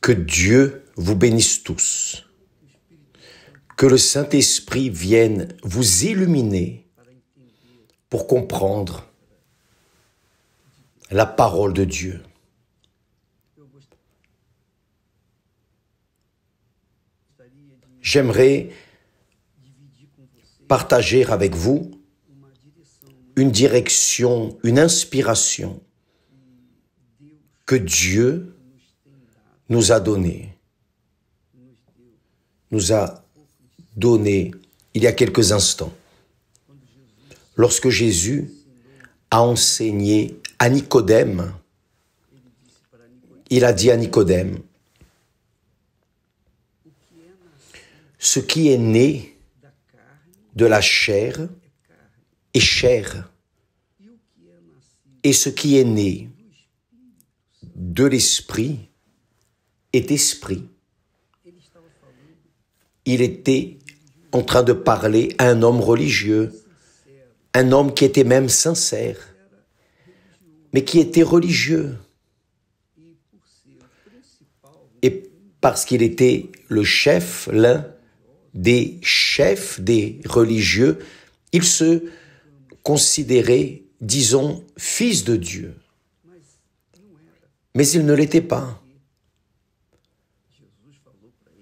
Que Dieu vous bénisse tous. Que le Saint-Esprit vienne vous illuminer pour comprendre la parole de Dieu. J'aimerais partager avec vous une direction, une inspiration que Dieu nous a donné, nous a donné il y a quelques instants, lorsque Jésus a enseigné à Nicodème, il a dit à Nicodème, ce qui est né de la chair est chair, et ce qui est né de l'esprit esprit. Il était en train de parler à un homme religieux, un homme qui était même sincère, mais qui était religieux. Et parce qu'il était le chef, l'un des chefs des religieux, il se considérait, disons, fils de Dieu. Mais il ne l'était pas.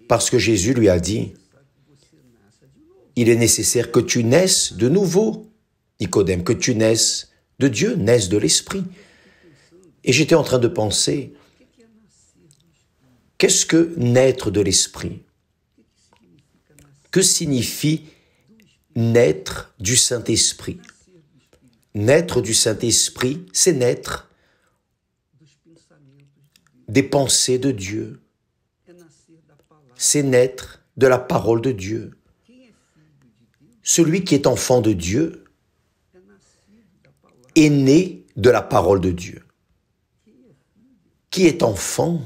Parce que Jésus lui a dit, il est nécessaire que tu naisses de nouveau, Nicodème, que tu naisses de Dieu, naisses de l'Esprit. Et j'étais en train de penser, qu'est-ce que naître de l'Esprit Que signifie naître du Saint-Esprit Naître du Saint-Esprit, c'est naître des pensées de Dieu, c'est naître de la parole de Dieu. Celui qui est enfant de Dieu est né de la parole de Dieu. Qui est enfant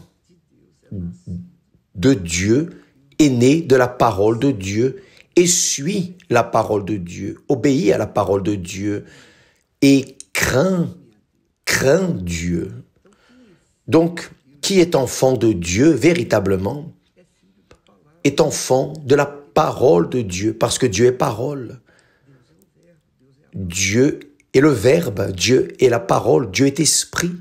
de Dieu est né de la parole de Dieu et suit la parole de Dieu, obéit à la parole de Dieu et craint, craint Dieu. Donc, qui est enfant de Dieu véritablement est enfant de la parole de Dieu, parce que Dieu est parole. Dieu est le Verbe, Dieu est la parole, Dieu est esprit,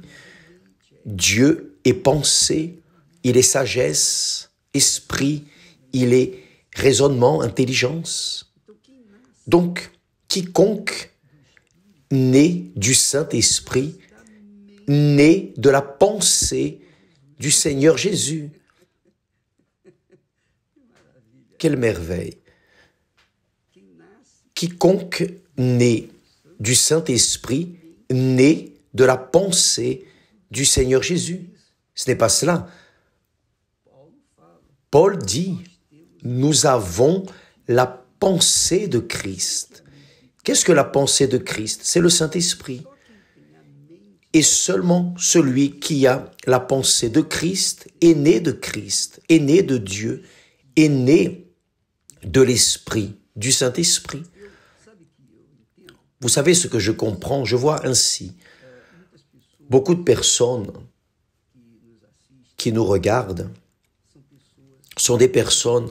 Dieu est pensée, il est sagesse, esprit, il est raisonnement, intelligence. Donc, quiconque né du Saint-Esprit, né de la pensée du Seigneur Jésus, quelle merveille Quiconque naît du Saint-Esprit, naît de la pensée du Seigneur Jésus. Ce n'est pas cela. Paul dit, nous avons la pensée de Christ. Qu'est-ce que la pensée de Christ C'est le Saint-Esprit. Et seulement celui qui a la pensée de Christ est né de Christ, est né de Dieu, est né de l'Esprit, du Saint-Esprit. Vous savez ce que je comprends, je vois ainsi. Beaucoup de personnes qui nous regardent sont des personnes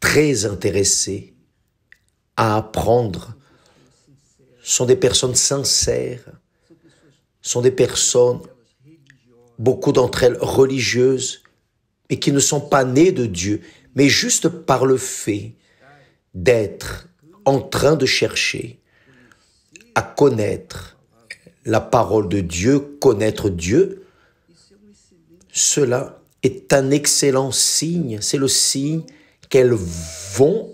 très intéressées à apprendre, sont des personnes sincères, sont des personnes, beaucoup d'entre elles religieuses, mais qui ne sont pas nées de Dieu, mais juste par le fait d'être en train de chercher à connaître la parole de Dieu, connaître Dieu, cela est un excellent signe, c'est le signe qu'elles vont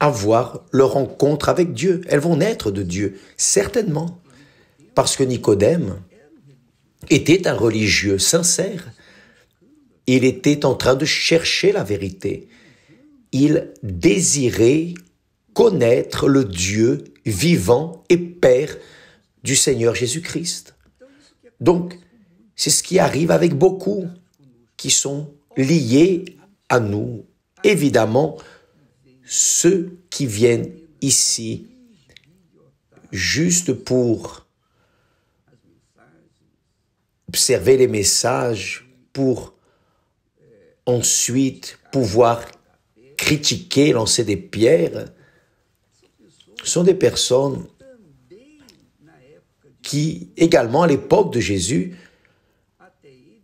avoir leur rencontre avec Dieu, elles vont naître de Dieu, certainement, parce que Nicodème était un religieux sincère, il était en train de chercher la vérité. Il désirait connaître le Dieu vivant et Père du Seigneur Jésus-Christ. Donc, c'est ce qui arrive avec beaucoup qui sont liés à nous. Évidemment, ceux qui viennent ici juste pour observer les messages, pour ensuite pouvoir critiquer, lancer des pierres, sont des personnes qui, également à l'époque de Jésus,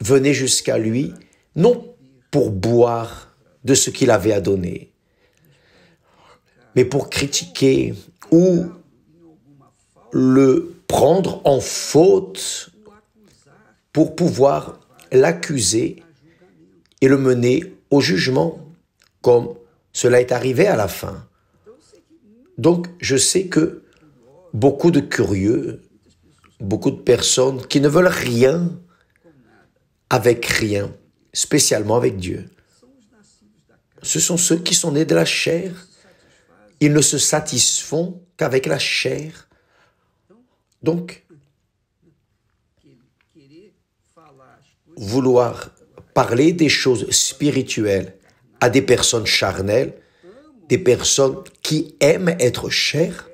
venaient jusqu'à lui, non pour boire de ce qu'il avait à donner, mais pour critiquer ou le prendre en faute pour pouvoir l'accuser et le mener au jugement, comme cela est arrivé à la fin. Donc je sais que beaucoup de curieux, beaucoup de personnes qui ne veulent rien avec rien, spécialement avec Dieu, ce sont ceux qui sont nés de la chair. Ils ne se satisfont qu'avec la chair. Donc, vouloir parler des choses spirituelles à des personnes charnelles, des personnes qui aiment être chères,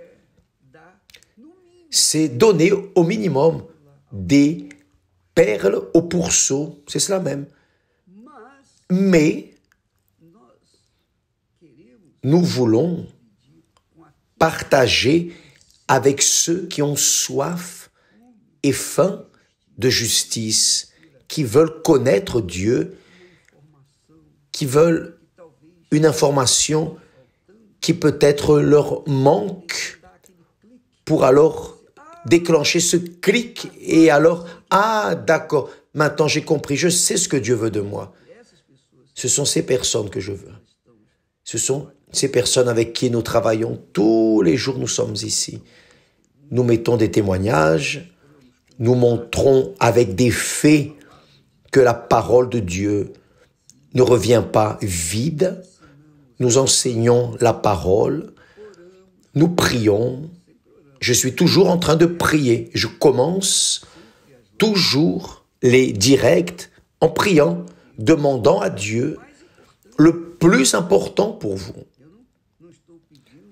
c'est donner au minimum des perles au pourceau, c'est cela même. Mais nous voulons partager avec ceux qui ont soif et faim de justice qui veulent connaître Dieu, qui veulent une information qui peut-être leur manque pour alors déclencher ce clic et alors, ah d'accord, maintenant j'ai compris, je sais ce que Dieu veut de moi. Ce sont ces personnes que je veux. Ce sont ces personnes avec qui nous travaillons tous les jours, nous sommes ici. Nous mettons des témoignages, nous montrons avec des faits que la parole de Dieu ne revient pas vide. Nous enseignons la parole. Nous prions. Je suis toujours en train de prier. Je commence toujours les directs en priant, demandant à Dieu le plus important pour vous.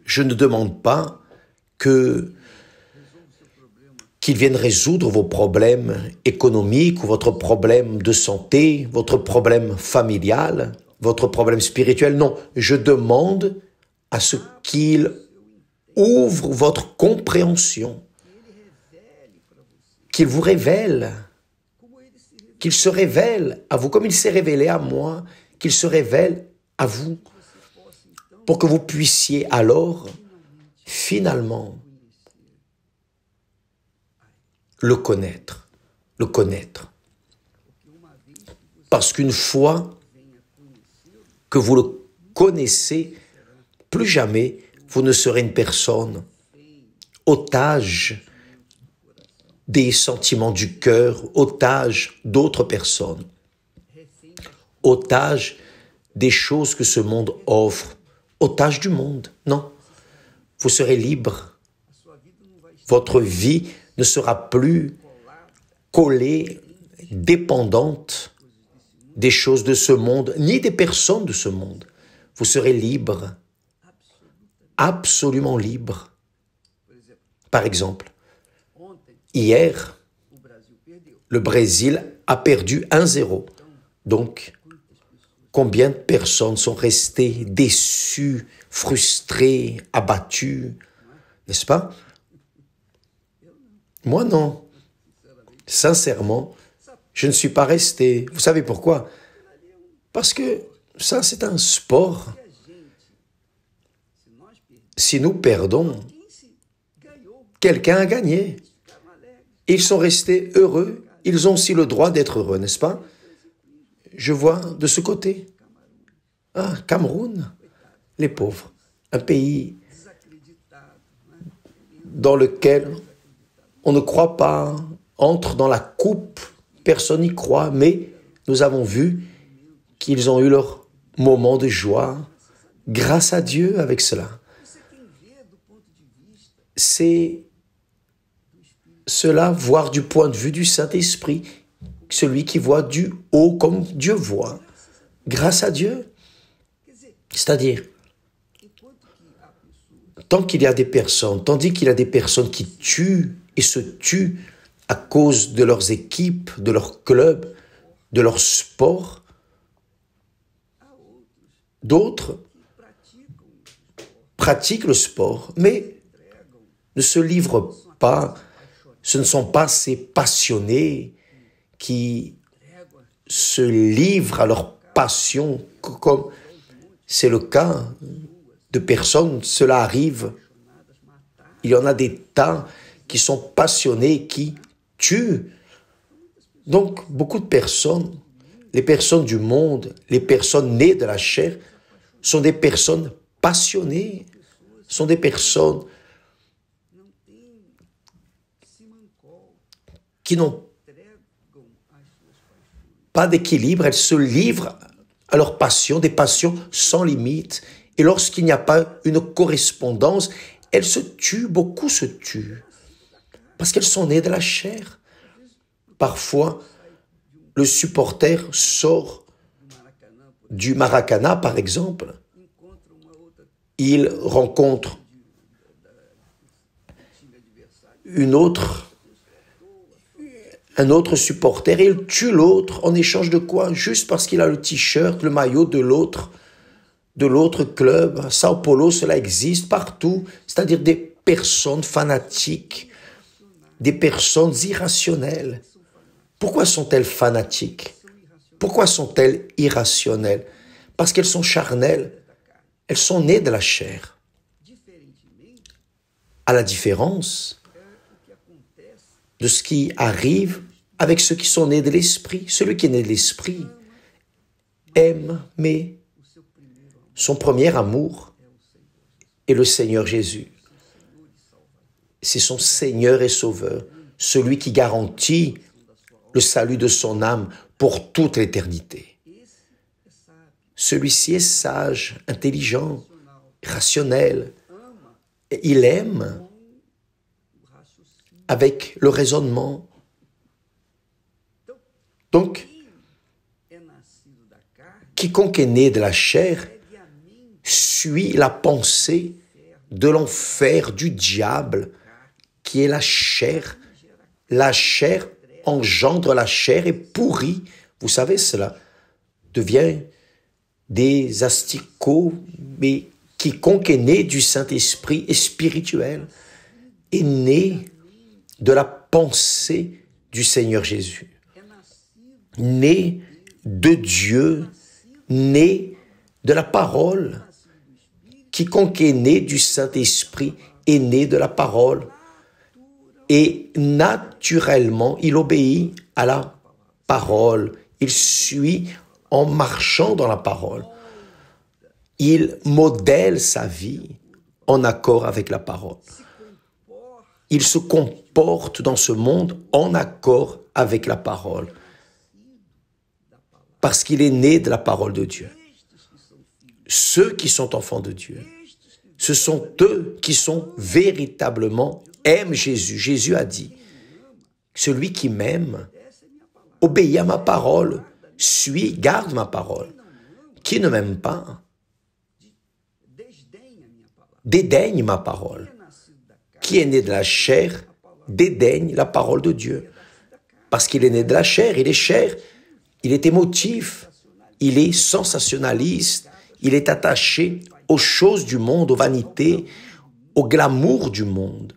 Je ne demande pas que qu'il vienne résoudre vos problèmes économiques ou votre problème de santé, votre problème familial, votre problème spirituel. Non, je demande à ce qu'il ouvre votre compréhension, Qu'il vous révèle, qu'il se révèle à vous comme il s'est révélé à moi, qu'il se révèle à vous, pour que vous puissiez alors, finalement, le connaître, le connaître. Parce qu'une fois que vous le connaissez, plus jamais vous ne serez une personne otage des sentiments du cœur, otage d'autres personnes, otage des choses que ce monde offre, otage du monde. Non, vous serez libre. Votre vie ne sera plus collée, dépendante des choses de ce monde, ni des personnes de ce monde. Vous serez libre, absolument libre. Par exemple, hier, le Brésil a perdu 1-0. Donc, combien de personnes sont restées déçues, frustrées, abattues, n'est-ce pas moi, non. Sincèrement, je ne suis pas resté. Vous savez pourquoi Parce que ça, c'est un sport. Si nous perdons, quelqu'un a gagné. Ils sont restés heureux. Ils ont aussi le droit d'être heureux, n'est-ce pas Je vois de ce côté. Ah, Cameroun, les pauvres. Un pays dans lequel on ne croit pas, entre dans la coupe, personne n'y croit, mais nous avons vu qu'ils ont eu leur moment de joie grâce à Dieu avec cela. C'est cela voir du point de vue du Saint-Esprit, celui qui voit du haut comme Dieu voit, grâce à Dieu. C'est-à-dire, tant qu'il y a des personnes, tandis qu'il y a des personnes qui tuent et se tuent à cause de leurs équipes, de leurs clubs, de leur sport. D'autres pratiquent le sport, mais ne se livrent pas. Ce ne sont pas ces passionnés qui se livrent à leur passion, comme c'est le cas de personnes. Cela arrive. Il y en a des tas qui sont passionnés, qui tuent. Donc, beaucoup de personnes, les personnes du monde, les personnes nées de la chair, sont des personnes passionnées, sont des personnes qui n'ont pas d'équilibre, elles se livrent à leurs passions, des passions sans limite. Et lorsqu'il n'y a pas une correspondance, elles se tuent, beaucoup se tuent parce qu'elles sont nées de la chair. Parfois, le supporter sort du Maracana, par exemple. Il rencontre une autre, un autre supporter il tue l'autre en échange de quoi Juste parce qu'il a le t-shirt, le maillot de l'autre, de l'autre club. Sao Paulo, cela existe partout. C'est-à-dire des personnes fanatiques des personnes irrationnelles. Pourquoi sont-elles fanatiques Pourquoi sont-elles irrationnelles Parce qu'elles sont charnelles. Elles sont nées de la chair. À la différence de ce qui arrive avec ceux qui sont nés de l'esprit. Celui qui est né de l'esprit aime, mais son premier amour est le Seigneur Jésus c'est son Seigneur et Sauveur, celui qui garantit le salut de son âme pour toute l'éternité. Celui-ci est sage, intelligent, rationnel. Il aime avec le raisonnement. Donc, quiconque est né de la chair suit la pensée de l'enfer, du diable, qui est la chair. La chair engendre la chair et pourrit, vous savez cela, devient des asticots, mais quiconque est né du Saint-Esprit est spirituel, est né de la pensée du Seigneur Jésus, né de Dieu, né de la parole. Quiconque est né du Saint-Esprit est né de la parole et naturellement, il obéit à la parole. Il suit en marchant dans la parole. Il modèle sa vie en accord avec la parole. Il se comporte dans ce monde en accord avec la parole. Parce qu'il est né de la parole de Dieu. Ceux qui sont enfants de Dieu, ce sont eux qui sont véritablement aime Jésus. Jésus a dit, celui qui m'aime, obéit à ma parole, suit, garde ma parole. Qui ne m'aime pas, dédaigne ma parole. Qui est né de la chair, dédaigne la parole de Dieu. Parce qu'il est né de la chair, il est chair, il est émotif, il est sensationnaliste, il est attaché aux choses du monde, aux vanités, au glamour du monde.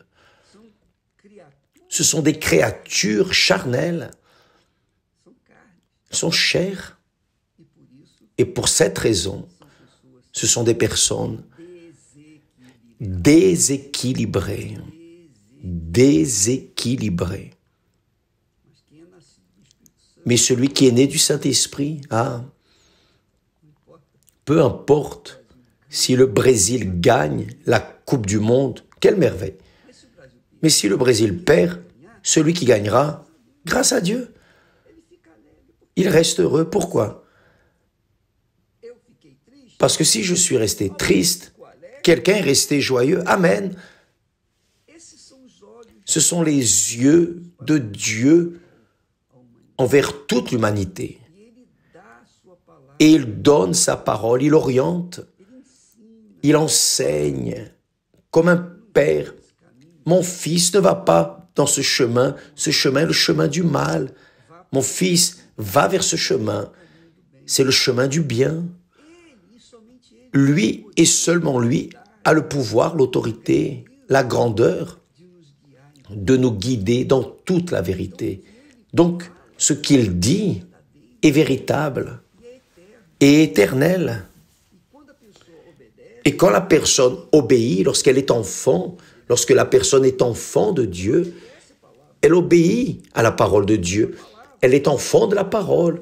Ce sont des créatures charnelles. sont chères. Et pour cette raison, ce sont des personnes déséquilibrées. Déséquilibrées. Mais celui qui est né du Saint-Esprit, hein, peu importe si le Brésil gagne la Coupe du Monde, quelle merveille. Mais si le Brésil perd, celui qui gagnera, grâce à Dieu, il reste heureux. Pourquoi Parce que si je suis resté triste, quelqu'un est resté joyeux. Amen. Ce sont les yeux de Dieu envers toute l'humanité. Et il donne sa parole, il oriente, il enseigne comme un père mon fils ne va pas dans ce chemin. Ce chemin est le chemin du mal. Mon fils va vers ce chemin. C'est le chemin du bien. Lui et seulement lui a le pouvoir, l'autorité, la grandeur de nous guider dans toute la vérité. Donc, ce qu'il dit est véritable et éternel. Et quand la personne obéit lorsqu'elle est enfant, Lorsque la personne est enfant de Dieu, elle obéit à la parole de Dieu. Elle est enfant de la parole.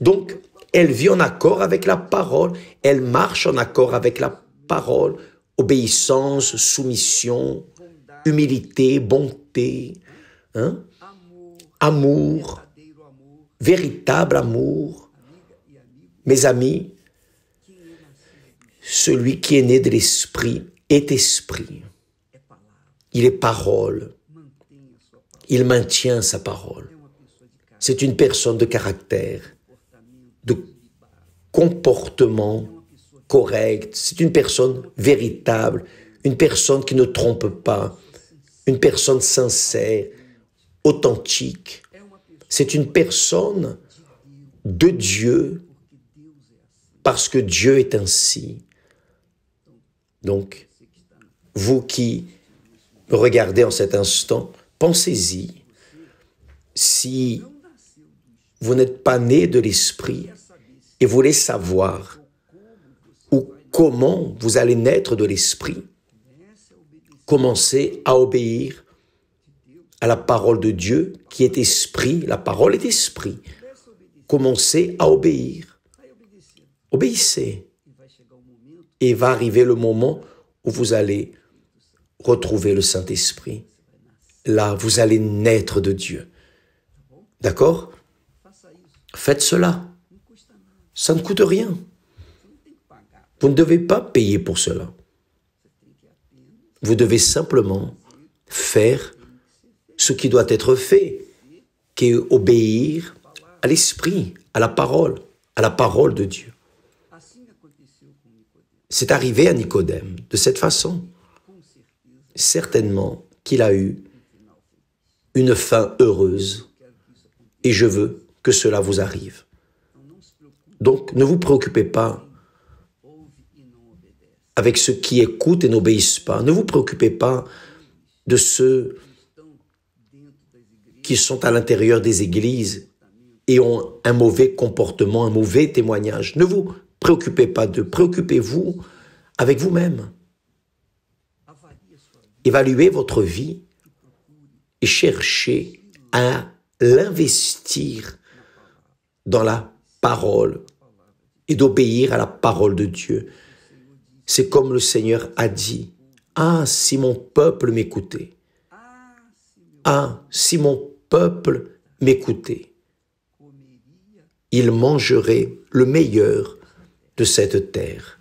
Donc, elle vit en accord avec la parole. Elle marche en accord avec la parole. Obéissance, soumission, humilité, bonté, hein. amour, véritable amour. Mes amis, celui qui est né de l'esprit est esprit il est parole. Il maintient sa parole. C'est une personne de caractère, de comportement correct. C'est une personne véritable, une personne qui ne trompe pas, une personne sincère, authentique. C'est une personne de Dieu parce que Dieu est ainsi. Donc, vous qui regardez en cet instant, pensez-y. Si vous n'êtes pas né de l'esprit et voulez savoir ou comment vous allez naître de l'esprit, commencez à obéir à la parole de Dieu qui est esprit. La parole est esprit. Commencez à obéir. Obéissez. Et va arriver le moment où vous allez retrouver le Saint-Esprit. Là, vous allez naître de Dieu. D'accord Faites cela. Ça ne coûte rien. Vous ne devez pas payer pour cela. Vous devez simplement faire ce qui doit être fait, qui est obéir à l'esprit, à la parole, à la parole de Dieu. C'est arrivé à Nicodème de cette façon certainement qu'il a eu une fin heureuse et je veux que cela vous arrive. Donc ne vous préoccupez pas avec ceux qui écoutent et n'obéissent pas. Ne vous préoccupez pas de ceux qui sont à l'intérieur des églises et ont un mauvais comportement, un mauvais témoignage. Ne vous préoccupez pas d'eux, préoccupez-vous avec vous-même évaluez votre vie et cherchez à l'investir dans la parole et d'obéir à la parole de Dieu. C'est comme le Seigneur a dit, Ah, si mon peuple m'écoutait. Ah, si mon peuple m'écoutait. Il mangerait le meilleur de cette terre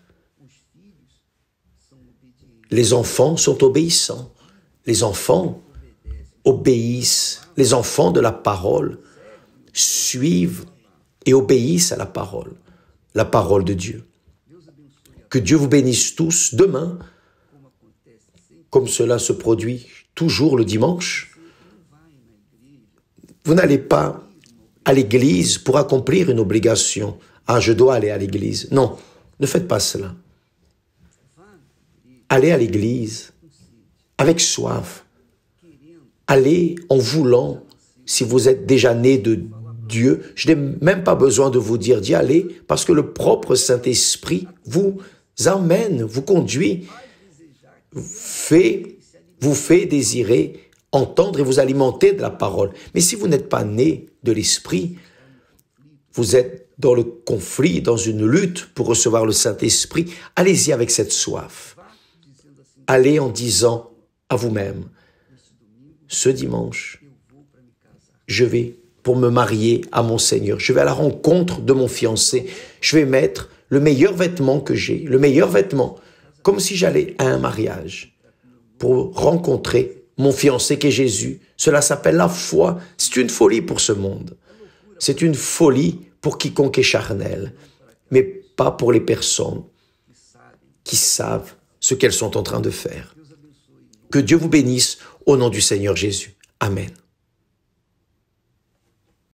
les enfants sont obéissants. Les enfants obéissent. Les enfants de la parole suivent et obéissent à la parole, la parole de Dieu. Que Dieu vous bénisse tous demain, comme cela se produit toujours le dimanche. Vous n'allez pas à l'église pour accomplir une obligation. Ah, je dois aller à l'église. Non, ne faites pas cela. Allez à l'église avec soif, Allez en voulant, si vous êtes déjà né de Dieu, je n'ai même pas besoin de vous dire d'y aller, parce que le propre Saint-Esprit vous amène, vous conduit, fait, vous fait désirer entendre et vous alimenter de la parole. Mais si vous n'êtes pas né de l'Esprit, vous êtes dans le conflit, dans une lutte pour recevoir le Saint-Esprit, allez-y avec cette soif allez en disant à vous-même, ce dimanche, je vais pour me marier à mon Seigneur, je vais à la rencontre de mon fiancé, je vais mettre le meilleur vêtement que j'ai, le meilleur vêtement, comme si j'allais à un mariage pour rencontrer mon fiancé qui est Jésus. Cela s'appelle la foi. C'est une folie pour ce monde. C'est une folie pour quiconque est charnel, mais pas pour les personnes qui savent ce qu'elles sont en train de faire. Que Dieu vous bénisse au nom du Seigneur Jésus. Amen.